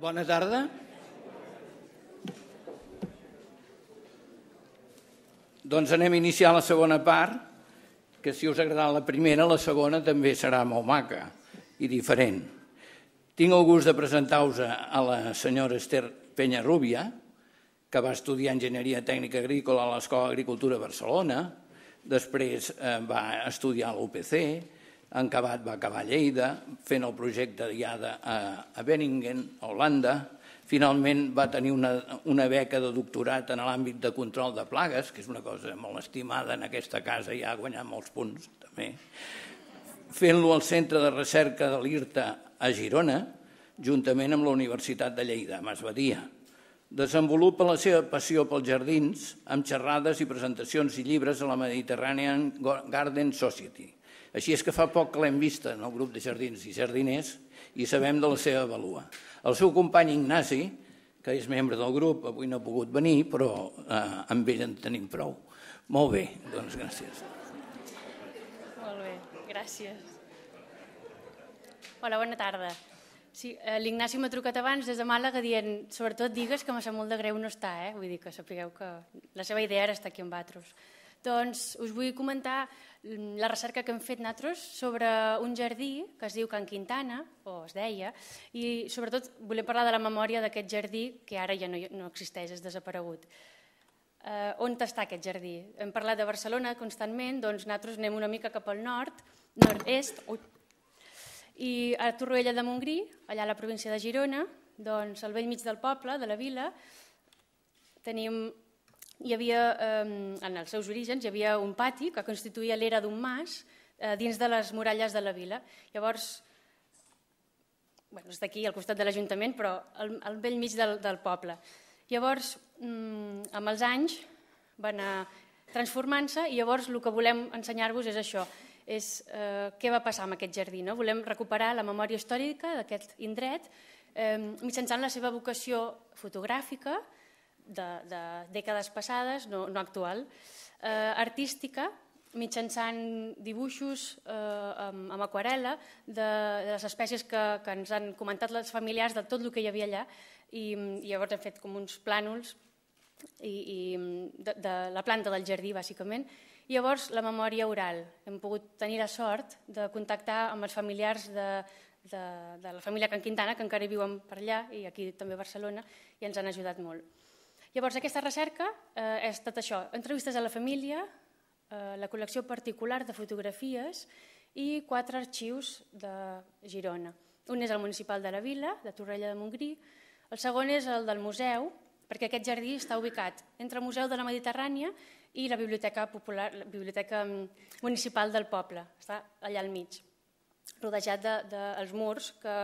Bona tarda. Doncs anem a iniciar la segona part, que si us ha agradat la primera, la segona també serà molt maca i diferent. Tinc el gust de presentar-vos a la senyora Esther Penya Rubia, que va estudiar Enginyeria Tècnica Agrícola a l'Escola d'Agricultura de Barcelona, després eh, va estudiar a l'UPC, han acabat, va acabar a Lleida, fent el projecte d'IADA a, a Beningen, a Holanda, finalment va tenir una, una beca de doctorat en l'àmbit de control de plagues, que és una cosa molt estimada en aquesta casa i ha guanyat molts punts, també, fent-lo al Centre de Recerca de l'IRTA a Girona, juntament amb la Universitat de Lleida, a Masbadia. Desenvolupa la seva passió pels jardins amb xerrades i presentacions i llibres a la Mediterranean Garden Society – així és que fa poc que l'hem vista en el grup de jardins i jardiners i sabem de la seva avalua. El seu company Ignasi, que és membre del grup, avui no ha pogut venir, però eh, amb ell en tenim prou. Molt bé, doncs gràcies. Molt bé, gràcies. Hola, bona tarda. Sí, eh, L'Ignasi m'ha trucat abans des de Màlaga dient sobretot digues que me sap molt de greu no està, eh? vull dir que sapigueu que la seva idea era estar aquí amb altres. Doncs us vull comentar mm, la recerca que hem fet nosaltres sobre un jardí que es diu Can Quintana, o es deia, i sobretot volem parlar de la memòria d'aquest jardí que ara ja no, no existeix, és desaparegut. Eh, on està aquest jardí? Hem parlat de Barcelona constantment, doncs nosaltres anem una mica cap al nord, nord-est, i a Torroella de Montgrí, allà a la província de Girona, doncs al vell mig del poble, de la vila, tenim hi havia, eh, en els seus orígens, hi havia un pati que constituïa l'era d'un mas eh, dins de les muralles de la vila. Llavors, bueno, és d'aquí, al costat de l'Ajuntament, però al, al vell mig del, del poble. Llavors, mm, amb els anys, va anar transformant-se i llavors el que volem ensenyar-vos és això, és eh, què va passar amb aquest jardí. No? Volem recuperar la memòria històrica d'aquest indret eh, mitjançant la seva vocació fotogràfica, de, de dècades passades, no, no actual, eh, artística, mitjançant dibuixos eh, amb, amb aquarela de, de les espècies que, que ens han comentat les familiars de tot el que hi havia allà i, i llavors hem fet com uns plànols i, i de, de la planta del jardí, bàsicament. I llavors la memòria oral. Hem pogut tenir la sort de contactar amb els familiars de, de, de la família Can Quintana, que encara viuen per allà i aquí també a Barcelona, i ens han ajudat molt. Llavors, aquesta recerca eh, ha estat això, entrevistes a la família, eh, la col·lecció particular de fotografies i quatre arxius de Girona. Un és el municipal de la Vila, de Torrella de Montgrí, el segon és el del museu, perquè aquest jardí està ubicat entre el Museu de la Mediterrània i la Biblioteca, Popular, la Biblioteca mm, Municipal del poble, està allà al mig, rodejat dels de, de, els murs que,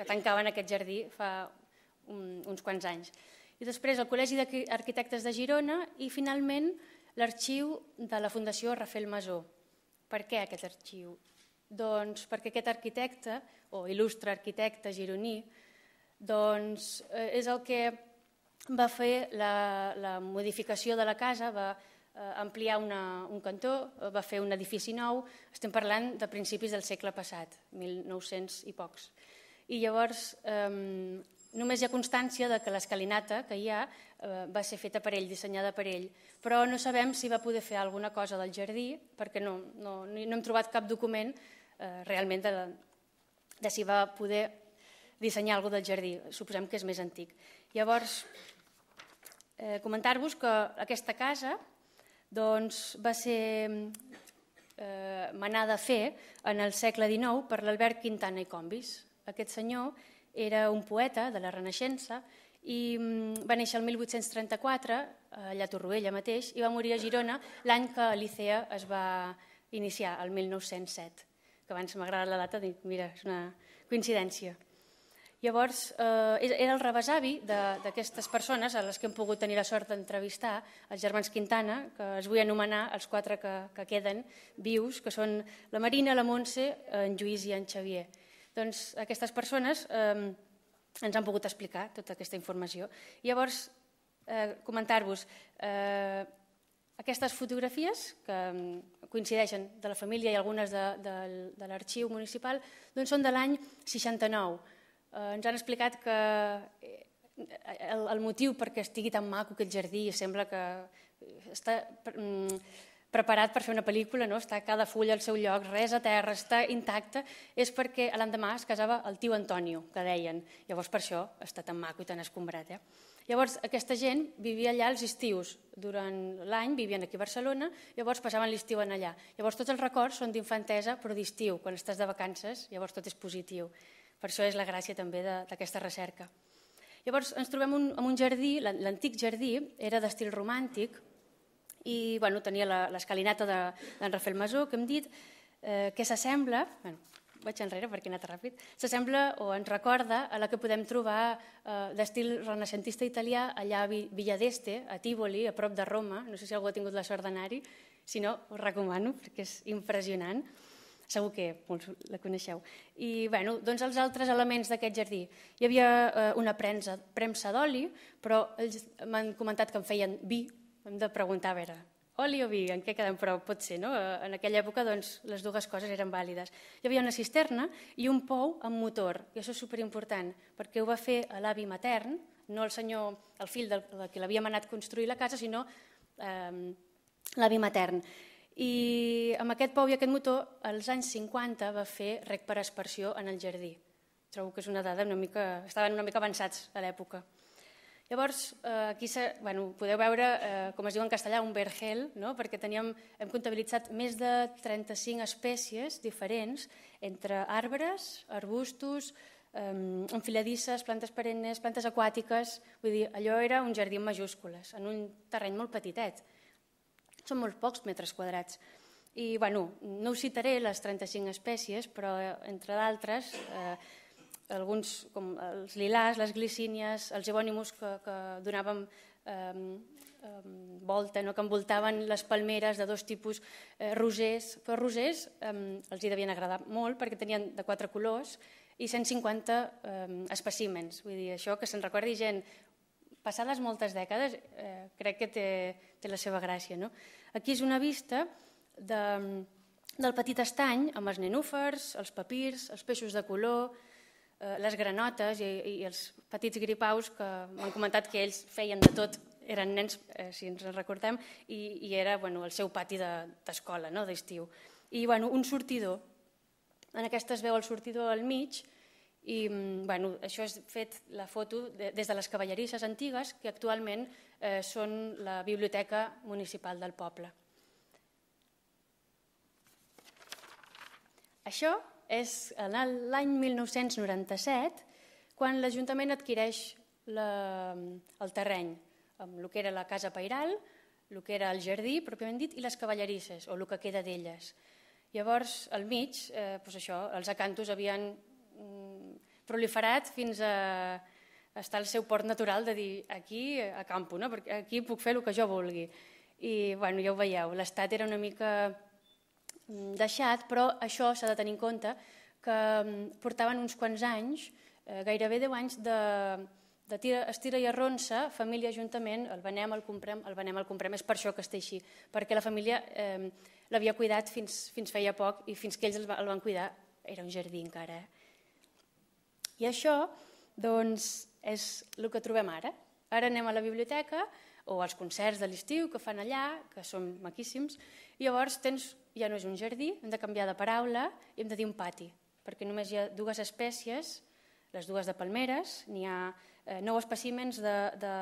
que tancaven aquest jardí fa un, mm, uns quants anys i després el Col·legi d'Arquitectes de Girona i finalment l'arxiu de la Fundació Rafael Masó. Per què aquest arxiu? Doncs perquè aquest arquitecte, o il·lustre arquitecte gironí, doncs, eh, és el que va fer la, la modificació de la casa, va eh, ampliar una, un cantó, eh, va fer un edifici nou, estem parlant de principis del segle passat, 1900 i pocs. I llavors eh, només hi ha constància de que l'escalinata que hi ha eh, va ser feta per ell, dissenyada per ell, però no sabem si va poder fer alguna cosa del jardí, perquè no, no, no hem trobat cap document eh, realment de, de si va poder dissenyar alguna cosa del jardí. Suposem que és més antic. Llavors, eh, comentar-vos que aquesta casa doncs, va ser eh, manada a fer en el segle XIX per l'Albert Quintana i Combis. Aquest senyor era un poeta de la Renaixença i mm, va néixer el 1834 allà a Torroella mateix i va morir a Girona l'any que l'ICEA es va iniciar, el 1907, que abans m'agrada la data, dic, mira, és una coincidència. Llavors, eh, era el rebesavi d'aquestes persones a les que hem pogut tenir la sort d'entrevistar, els germans Quintana, que es vull anomenar els quatre que, que queden vius, que són la Marina, la Montse, en Lluís i en Xavier. Doncs aquestes persones eh, ens han pogut explicar tota aquesta informació. Llavors, eh, comentar-vos, eh, aquestes fotografies que ehm, coincideixen de la família i algunes de, de, de l'arxiu municipal doncs són de l'any 69. Eh, ens han explicat que eh, el, el motiu perquè estigui tan maco aquest jardí sembla que eh, està mm, preparat per fer una pel·lícula, no? està cada fulla al seu lloc, res a terra, està intacte, és perquè l'endemà es casava el tio Antonio, que deien. Llavors per això està tan maco i tan escombrat. Eh? Llavors aquesta gent vivia allà els estius, durant l'any vivien aquí a Barcelona, llavors passaven l'estiu en allà. Llavors tots els records són d'infantesa però d'estiu, quan estàs de vacances llavors tot és positiu. Per això és la gràcia també d'aquesta recerca. Llavors ens trobem un, en un jardí, l'antic jardí era d'estil romàntic, i bueno, tenia l'escalinata d'en de, Rafael Masó, que hem dit, eh, que s'assembla, bueno, vaig enrere perquè he anat ràpid, s'assembla o ens recorda a la que podem trobar eh, d'estil renaixentista italià allà a Villa d'Este, a Tívoli, a prop de Roma, no sé si algú ha tingut la sort d'anar-hi, si no, us recomano perquè és impressionant, segur que molts la coneixeu. I bueno, doncs els altres elements d'aquest jardí. Hi havia eh, una premsa, premsa d'oli, però ells m'han comentat que en feien vi, hem de preguntar, a veure, oli o vi, en què quedem, però pot ser, no? Eh, en aquella època doncs, les dues coses eren vàlides. Hi havia una cisterna i un pou amb motor, i això és superimportant, perquè ho va fer l'avi matern, no el senyor, el fill del, del que l'havia manat construir la casa, sinó eh, l'avi matern. I amb aquest pou i aquest motor, als anys 50 va fer rec per aspersió en el jardí. Trobo que és una dada una mica... Estaven una mica avançats a l'època. Llavors, eh, aquí bueno, podeu veure, eh, com es diu en castellà, un vergel, no? perquè teníem, hem comptabilitzat més de 35 espècies diferents entre arbres, arbustos, eh, enfiladisses, plantes perennes, plantes aquàtiques... Vull dir, allò era un jardí amb majúscules, en un terreny molt petitet. Són molt pocs metres quadrats. I, bueno, no us citaré les 35 espècies, però, eh, entre d'altres, eh, alguns com els lilàs, les glicínies, els ebònimus que, que donàvem eh, volta, no? que envoltaven les palmeres de dos tipus, eh, rosers, però rosers eh, els hi devien agradar molt perquè tenien de quatre colors i 150 eh, espècimens. Vull dir, això que se'n recordi gent passades moltes dècades, eh, crec que té, té la seva gràcia. No? Aquí és una vista de, del petit estany amb els nenúfers, els papirs, els peixos de color, Eh, les granotes i, i els petits gripaus que m'han comentat que ells feien de tot, eren nens, eh, si ens en recordem, i, i era bueno, el seu pati d'escola, de, no?, d'estiu. I bueno, un sortidor. En aquesta es veu el sortidor al mig i mm, bueno, això és fet la foto de, des de les cavallerisses antigues que actualment eh, són la biblioteca municipal del poble. Això és l'any 1997 quan l'Ajuntament adquireix la, el terreny amb el que era la Casa Pairal, el que era el jardí, pròpiament dit, i les cavallerisses, o el que queda d'elles. Llavors, al mig, eh, doncs això, els acantos havien mm, proliferat fins a estar al seu port natural de dir aquí eh, acampo, no? perquè aquí puc fer el que jo vulgui. I bueno, ja ho veieu, l'estat era una mica Mm, deixat, però això s'ha de tenir en compte, que mm, portaven uns quants anys, eh, gairebé 10 anys de, de tira, estira i arronsa, família ajuntament, el venem, el comprem, el venem, el comprem, és per això que està així, perquè la família eh, l'havia cuidat fins, fins feia poc i fins que ells el, el van cuidar era un jardí encara. Eh? I això, doncs, és el que trobem ara. Ara anem a la biblioteca o als concerts de l'estiu que fan allà, que són maquíssims, i llavors tens ja no és un jardí, hem de canviar de paraula i hem de dir un pati, perquè només hi ha dues espècies, les dues de palmeres, n'hi ha eh, nou espècimens de, de,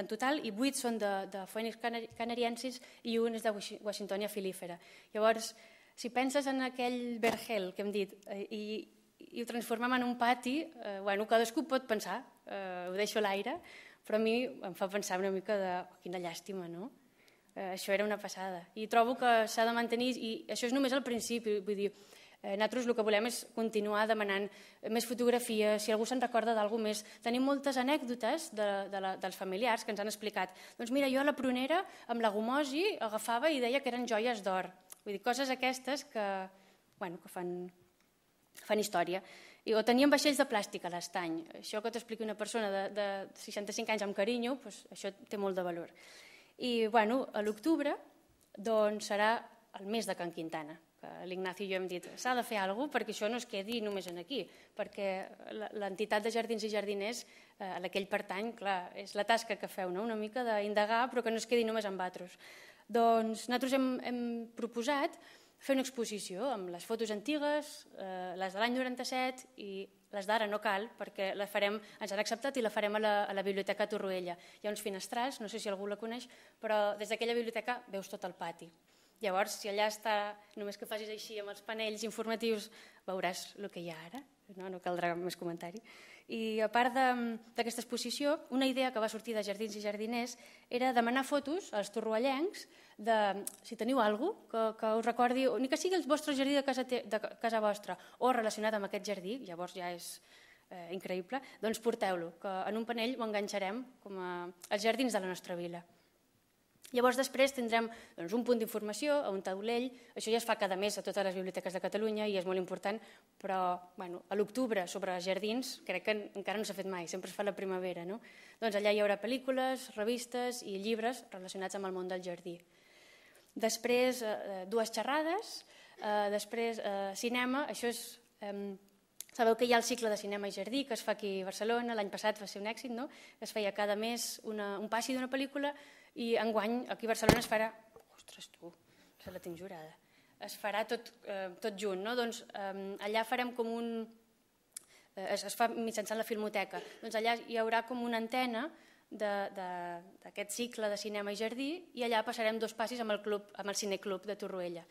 en total i vuit són de, de Phoenix canariensis i un és de Washingtonia filífera. Llavors, si penses en aquell vergel que hem dit eh, i, i ho transformem en un pati, eh, bueno, cadascú pot pensar, eh, ho deixo a l'aire, però a mi em fa pensar una mica de oh, quina llàstima, no? eh, això era una passada. I trobo que s'ha de mantenir, i això és només el principi, vull dir, eh, nosaltres el que volem és continuar demanant més fotografies, si algú se'n recorda d'algú més. Tenim moltes anècdotes de, de la, dels familiars que ens han explicat. Doncs mira, jo a la prunera amb la gomosi agafava i deia que eren joies d'or. Vull dir, coses aquestes que, bueno, que fan, fan història. I, o teníem vaixells de plàstic a l'estany. Això que t'expliqui una persona de, de 65 anys amb carinyo, doncs això té molt de valor. I bueno, a l'octubre doncs, serà el mes de Can Quintana. L'Ignacio i jo hem dit, s'ha de fer alguna cosa perquè això no es quedi només en aquí, perquè l'entitat de jardins i jardiners eh, a l'aquell pertany, clar, és la tasca que feu, no? una mica d'indagar, però que no es quedi només amb altres. Doncs nosaltres hem, hem proposat fer una exposició amb les fotos antigues, eh, les de l'any 97 i les d'ara no cal perquè la farem, ens han acceptat i la farem a la, a la Biblioteca Torroella. Hi ha uns finestrals, no sé si algú la coneix, però des d'aquella biblioteca veus tot el pati. Llavors, si allà està, només que facis així amb els panells informatius, veuràs el que hi ha ara. No, no caldrà més comentari. I a part d'aquesta exposició, una idea que va sortir de Jardins i Jardiners era demanar fotos als torroallencs de si teniu alguna que, que us recordi, ni que sigui el vostre jardí de casa, te, de casa vostra o relacionat amb aquest jardí, llavors ja és eh, increïble, doncs porteu-lo, que en un panell ho enganxarem com a, als jardins de la nostra vila. Llavors després tindrem doncs, un punt d'informació a un taulell, això ja es fa cada mes a totes les biblioteques de Catalunya i és molt important, però bueno, a l'octubre sobre els jardins crec que encara no s'ha fet mai, sempre es fa la primavera. No? Doncs allà hi haurà pel·lícules, revistes i llibres relacionats amb el món del jardí. Després eh, eh dues xerrades, eh, després eh, cinema, això és... Eh, Sabeu que hi ha el cicle de cinema i jardí que es fa aquí a Barcelona, l'any passat va ser un èxit, no? Es feia cada mes una, un passi d'una pel·lícula, i enguany aquí a Barcelona es farà... Ostres, tu, se la tinc jurada. Es farà tot, eh, tot junt, no? Doncs eh, allà farem com un... Eh, es, es fa mitjançant la filmoteca. Doncs allà hi haurà com una antena d'aquest cicle de cinema i jardí i allà passarem dos passis amb el, club, amb el cineclub de Torroella,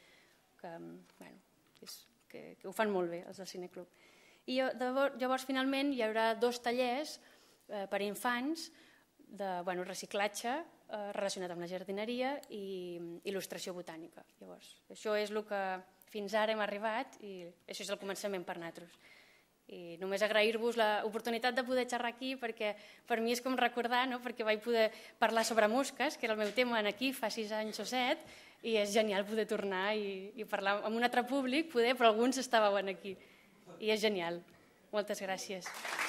que, bueno, és, que, que ho fan molt bé els del cineclub. I llavors, llavors finalment hi haurà dos tallers eh, per a infants de bueno, reciclatge eh, relacionat amb la jardineria i mm, il·lustració botànica. Llavors, això és el que fins ara hem arribat i això és el començament per nosaltres. I només agrair-vos l'oportunitat de poder xerrar aquí perquè per mi és com recordar, no? perquè vaig poder parlar sobre mosques, que era el meu tema en aquí fa sis anys o set, i és genial poder tornar i, i parlar amb un altre públic, poder, però alguns estàveu aquí. I és genial. Moltes gràcies. Gràcies.